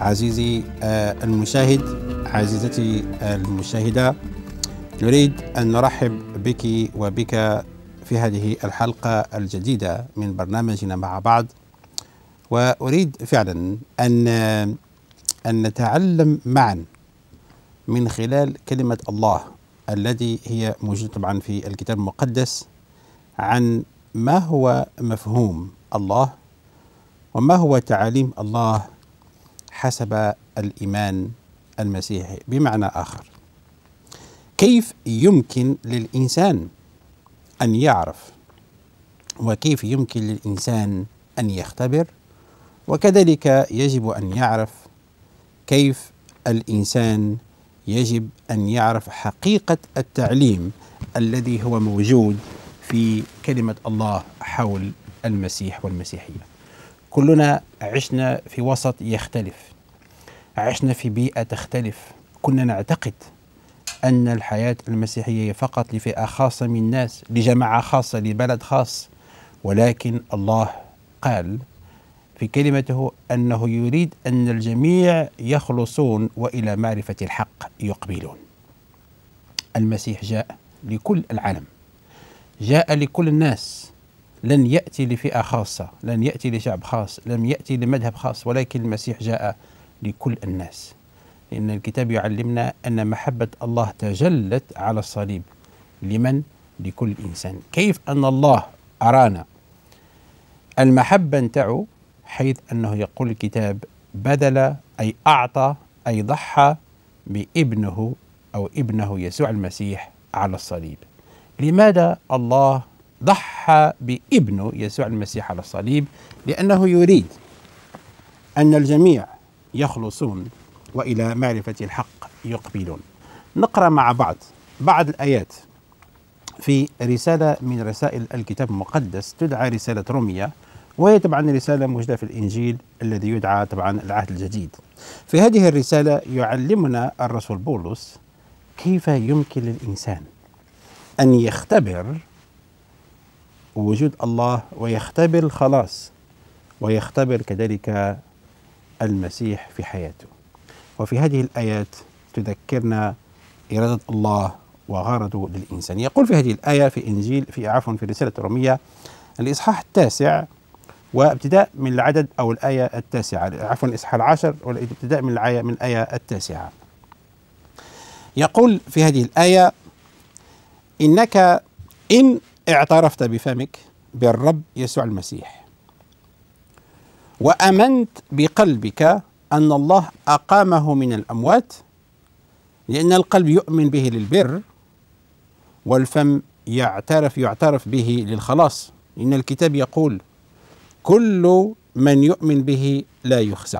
عزيزي آه، المشاهد عزيزتي آه، المشاهدة نريد أن نرحب بك وبك في هذه الحلقة الجديدة من برنامجنا مع بعض وأريد فعلا أن أن نتعلم معا من خلال كلمة الله التي هي موجودة طبعا في الكتاب المقدس عن ما هو مفهوم الله وما هو تعاليم الله حسب الإيمان المسيحي بمعنى آخر كيف يمكن للإنسان أن يعرف وكيف يمكن للإنسان أن يختبر وكذلك يجب أن يعرف كيف الإنسان يجب أن يعرف حقيقة التعليم الذي هو موجود في كلمة الله حول المسيح والمسيحية كلنا عشنا في وسط يختلف عشنا في بيئة تختلف كنا نعتقد أن الحياة المسيحية فقط لفئة خاصة من الناس لجماعة خاصة لبلد خاص ولكن الله قال في كلمته أنه يريد أن الجميع يخلصون وإلى معرفة الحق يقبلون المسيح جاء لكل العالم جاء لكل الناس لن يأتي لفئة خاصة لن يأتي لشعب خاص لم يأتي لمذهب خاص ولكن المسيح جاء لكل الناس لأن الكتاب يعلمنا أن محبة الله تجلت على الصليب لمن؟ لكل إنسان كيف أن الله أرانا المحبة نتاعو حيث أنه يقول الكتاب بذل أي أعطى أي ضحى بابنه أو ابنه يسوع المسيح على الصليب لماذا الله ضحى بابنه يسوع المسيح على الصليب لأنه يريد أن الجميع يخلصون وإلى معرفة الحق يقبلون نقرأ مع بعض بعض الآيات في رسالة من رسائل الكتاب المقدس تدعى رسالة رومية وهي طبعا رسالة موجودة في الإنجيل الذي يدعى طبعا العهد الجديد في هذه الرسالة يعلمنا الرسول بولس كيف يمكن للإنسان أن يختبر وجود الله ويختبر الخلاص ويختبر كذلك المسيح في حياته وفي هذه الآيات تذكرنا إرادة الله وغرضه للإنسان يقول في هذه الآية في إنجيل في عفوا في رسالة رومية الإصحاح التاسع وابتداء من العدد أو الآية التاسعة عفوا الإصحاح العشر والابتداء من الآية من الآية التاسعة يقول في هذه الآية إنك إن اعترفت بفمك بالرب يسوع المسيح وامنت بقلبك ان الله اقامه من الاموات لان القلب يؤمن به للبر والفم يعترف يعترف به للخلاص ان الكتاب يقول كل من يؤمن به لا يخزى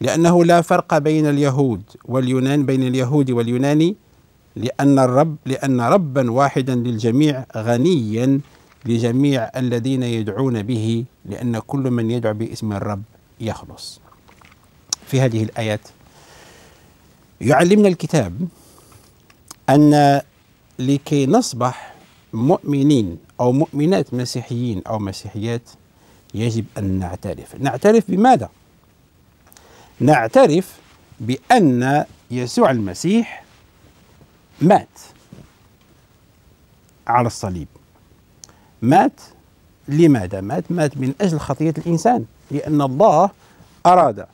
لأنه لا فرق بين اليهود واليونان بين اليهود واليوناني لأن الرب لأن ربا واحدا للجميع غنيا لجميع الذين يدعون به لأن كل من يدعو باسم الرب يخلص في هذه الآيات يعلمنا الكتاب أن لكي نصبح مؤمنين أو مؤمنات مسيحيين أو مسيحيات يجب أن نعترف نعترف بماذا؟ نعترف بأن يسوع المسيح مات على الصليب مات لماذا مات؟ مات من أجل خطية الإنسان لأن الله أراد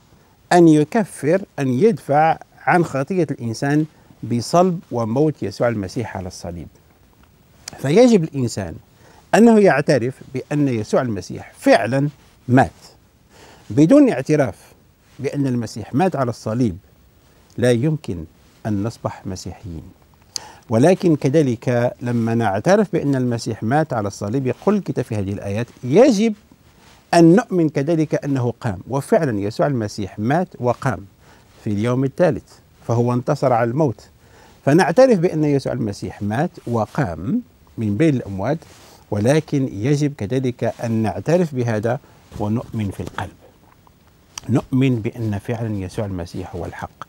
أن يكفر أن يدفع عن خطية الإنسان بصلب وموت يسوع المسيح على الصليب فيجب الإنسان أنه يعترف بأن يسوع المسيح فعلا مات بدون اعتراف بأن المسيح مات على الصليب لا يمكن أن نصبح مسيحيين ولكن كذلك لما نعترف بأن المسيح مات على الصليب يقول الكتاب في هذه الآيات يجب أن نؤمن كذلك أنه قام وفعلا يسوع المسيح مات وقام في اليوم الثالث فهو انتصر على الموت فنعترف بأن يسوع المسيح مات وقام من بين الأموات ولكن يجب كذلك أن نعترف بهذا ونؤمن في القلب نؤمن بأن فعلا يسوع المسيح هو الحق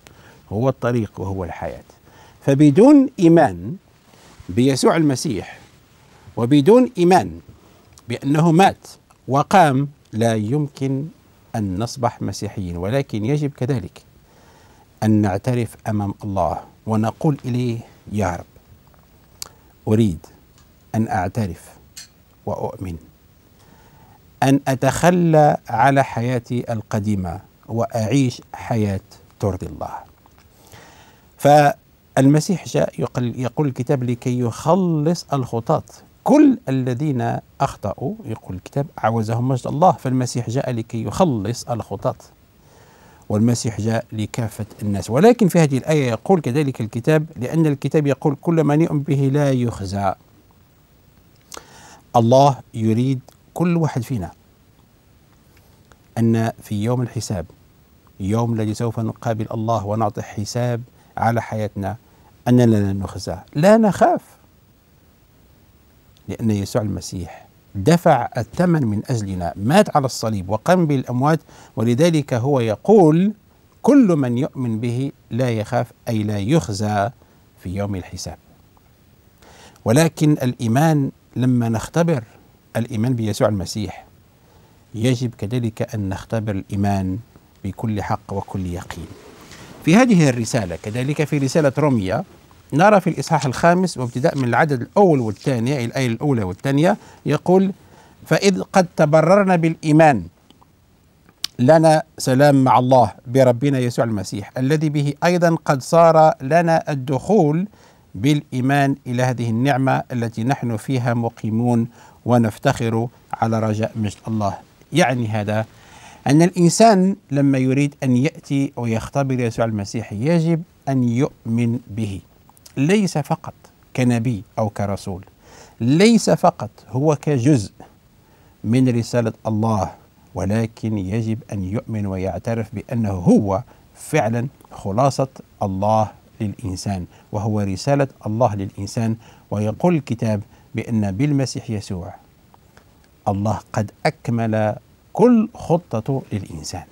هو الطريق وهو الحياة فبدون إيمان بيسوع المسيح وبدون إيمان بأنه مات وقام لا يمكن أن نصبح مسيحيين ولكن يجب كذلك أن نعترف أمام الله ونقول إليه يا رب أريد أن أعترف وأؤمن أن أتخلى على حياتي القديمة وأعيش حياة ترضي الله ف المسيح جاء يقل يقول الكتاب لكي يخلص الخطاة كل الذين أخطأوا يقول الكتاب عوزهم مجد الله فالمسيح جاء لكي يخلص الخطاة والمسيح جاء لكافة الناس ولكن في هذه الآية يقول كذلك الكتاب لأن الكتاب يقول كل من يؤمن به لا يخزى الله يريد كل واحد فينا أن في يوم الحساب يوم الذي سوف نقابل الله ونعطي حساب على حياتنا أننا لا نخزى لا نخاف لأن يسوع المسيح دفع الثمن من أجلنا مات على الصليب وقام بالأموات ولذلك هو يقول كل من يؤمن به لا يخاف أي لا يخزى في يوم الحساب ولكن الإيمان لما نختبر الإيمان بيسوع المسيح يجب كذلك أن نختبر الإيمان بكل حق وكل يقين في هذه الرسالة كذلك في رسالة روميا نرى في الإصحاح الخامس وابتداء من العدد الأول والثاني أي الآية الأولى والثانية يقول فإذ قد تبررنا بالإيمان لنا سلام مع الله بربنا يسوع المسيح الذي به أيضا قد صار لنا الدخول بالإيمان إلى هذه النعمة التي نحن فيها مقيمون ونفتخر على رجاء مجد الله يعني هذا أن الإنسان لما يريد أن يأتي ويختبر يسوع المسيح يجب أن يؤمن به ليس فقط كنبي أو كرسول ليس فقط هو كجزء من رسالة الله ولكن يجب أن يؤمن ويعترف بأنه هو فعلا خلاصة الله للإنسان وهو رسالة الله للإنسان ويقول الكتاب بأن بالمسيح يسوع الله قد أكمل كل خطته للإنسان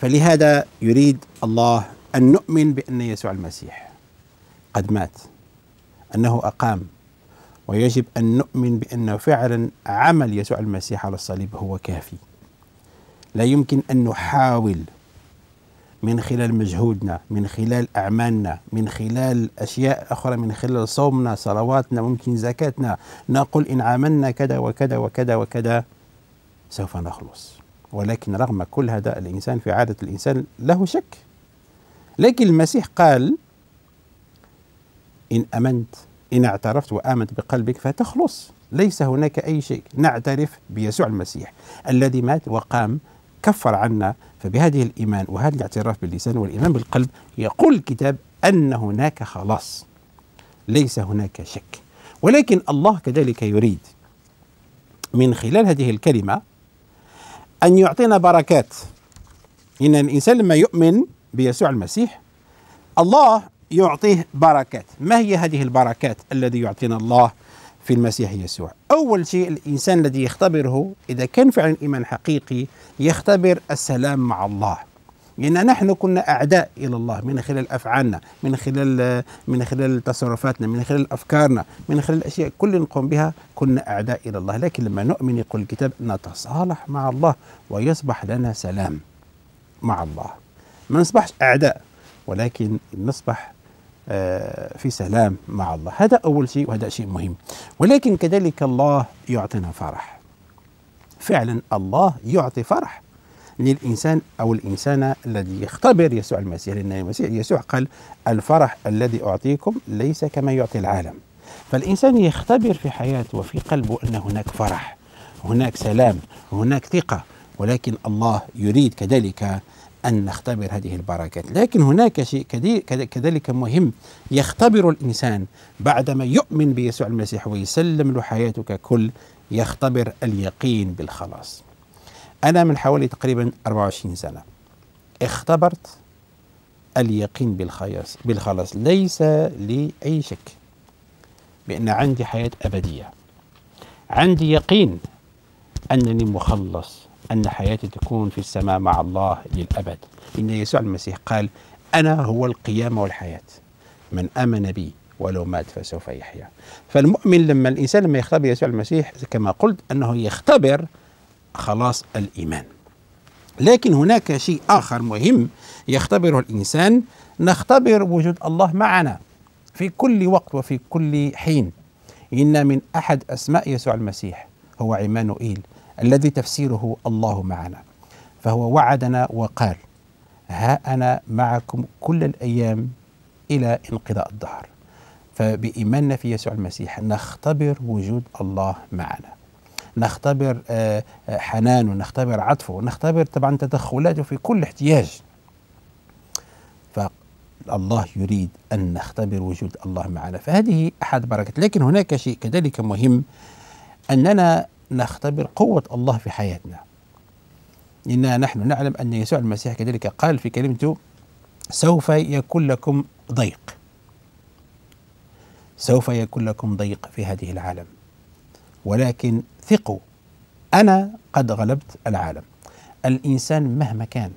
فلهذا يريد الله أن نؤمن بأن يسوع المسيح قد مات أنه أقام ويجب أن نؤمن بأنه فعلا عمل يسوع المسيح على الصليب هو كافي لا يمكن أن نحاول من خلال مجهودنا من خلال أعمالنا من خلال أشياء أخرى من خلال صومنا صلواتنا ممكن زكاتنا نقول إن عملنا كذا وكذا وكذا وكذا سوف نخلص ولكن رغم كل هذا الإنسان في عادة الإنسان له شك لكن المسيح قال إن أمنت إن اعترفت وآمنت بقلبك فتخلص ليس هناك أي شيء نعترف بيسوع المسيح الذي مات وقام كفر عنا فبهذه الإيمان وهذا الاعتراف باللسان والإيمان بالقلب يقول الكتاب أن هناك خلاص ليس هناك شك ولكن الله كذلك يريد من خلال هذه الكلمة أن يعطينا بركات إن الإنسان لما يؤمن بيسوع المسيح الله يعطيه بركات ما هي هذه البركات الذي يعطينا الله في المسيح يسوع أول شيء الإنسان الذي يختبره إذا كان فعلا إيمان حقيقي يختبر السلام مع الله لأن نحن كنا أعداء إلى الله من خلال أفعالنا من خلال من خلال تصرفاتنا من خلال أفكارنا من خلال الأشياء كل نقوم بها كنا أعداء إلى الله لكن لما نؤمن يقول الكتاب نتصالح مع الله ويصبح لنا سلام مع الله ما نصبحش أعداء ولكن نصبح آه، في سلام مع الله هذا أول شيء وهذا شيء مهم ولكن كذلك الله يعطينا فرح فعلا الله يعطي فرح للإنسان أو الإنسان الذي يختبر يسوع المسيح لأن المسيح يسوع قال الفرح الذي أعطيكم ليس كما يعطي العالم فالإنسان يختبر في حياته وفي قلبه أن هناك فرح هناك سلام هناك ثقة ولكن الله يريد كذلك أن نختبر هذه البركات لكن هناك شيء كذلك مهم يختبر الإنسان بعدما يؤمن بيسوع المسيح ويسلم له حياته ككل يختبر اليقين بالخلاص أنا من حوالي تقريبا 24 سنة اختبرت اليقين بالخلاص بالخلاص ليس لي أي شك بأن عندي حياة أبدية عندي يقين أنني مخلص أن حياتي تكون في السماء مع الله للأبد إن يسوع المسيح قال أنا هو القيامة والحياة من آمن بي ولو مات فسوف يحيا فالمؤمن لما الإنسان لما يختبر يسوع المسيح كما قلت أنه يختبر خلاص الإيمان لكن هناك شيء آخر مهم يختبره الإنسان نختبر وجود الله معنا في كل وقت وفي كل حين إن من أحد أسماء يسوع المسيح هو عمانوئيل الذي تفسيره الله معنا فهو وعدنا وقال ها أنا معكم كل الأيام إلى انقضاء الدهر فبإيماننا في يسوع المسيح نختبر وجود الله معنا نختبر آه، حنانه نختبر عطفه نختبر طبعا تدخلاته في كل احتياج فالله يريد أن نختبر وجود الله معنا فهذه أحد بركات لكن هناك شيء كذلك مهم أننا نختبر قوة الله في حياتنا إننا نحن نعلم أن يسوع المسيح كذلك قال في كلمته سوف يكون لكم ضيق سوف يكون لكم ضيق في هذه العالم ولكن ثقوا أنا قد غلبت العالم الإنسان مهما كان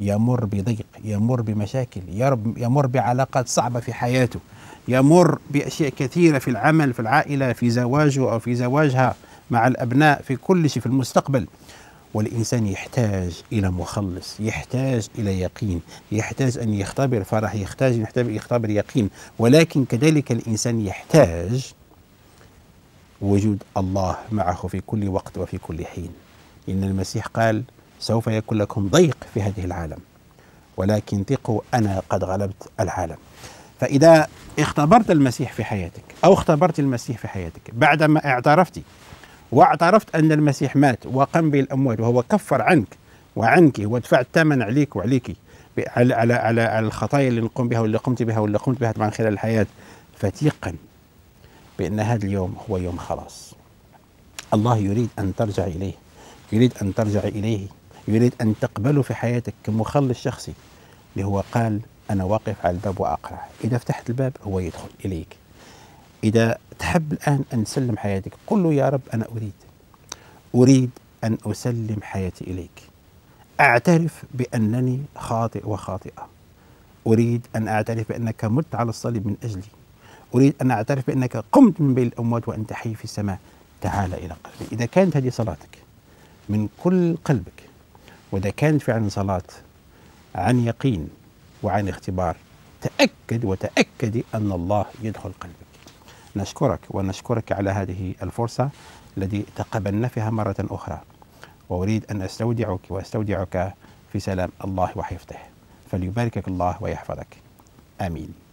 يمر بضيق يمر بمشاكل يمر بعلاقات صعبة في حياته يمر بأشياء كثيرة في العمل في العائلة في زواجه أو في زواجها مع الأبناء في كل شيء في المستقبل والإنسان يحتاج إلى مخلص يحتاج إلى يقين يحتاج أن يختبر فرح يحتاج أن يختبر, يختبر يقين ولكن كذلك الإنسان يحتاج وجود الله معه في كل وقت وفي كل حين إن المسيح قال سوف يكون لكم ضيق في هذه العالم ولكن ثقوا أنا قد غلبت العالم فإذا اختبرت المسيح في حياتك أو اختبرت المسيح في حياتك بعدما اعترفت واعترفت أن المسيح مات وقام به الأموات وهو كفر عنك وعنك ودفع الثمن عليك وعليك على على على, على الخطايا اللي نقوم بها واللي قمت بها واللي قمت بها طبعا خلال الحياة فتيقن بأن هذا اليوم هو يوم خلاص الله يريد أن ترجع إليه يريد أن ترجع إليه يريد أن تقبله في حياتك كمخلص شخصي اللي هو قال أنا واقف على الباب وأقرع إذا فتحت الباب هو يدخل إليك إذا تحب الآن أن تسلم حياتك قل له يا رب أنا أريد أريد أن أسلم حياتي إليك أعترف بأنني خاطئ وخاطئة أريد أن أعترف بأنك مت على الصليب من أجلي أريد أن أعترف بأنك قمت من بين الأموات وأنت حي في السماء تعال إلى قلبي إذا كانت هذه صلاتك من كل قلبك وإذا كانت فعلا صلاة عن يقين وعن اختبار تأكد وتأكدي أن الله يدخل قلبك نشكرك ونشكرك على هذه الفرصة التي تقبلنا فيها مرة أخرى وأريد أن أستودعك وأستودعك في سلام الله وحفظه فليباركك الله ويحفظك آمين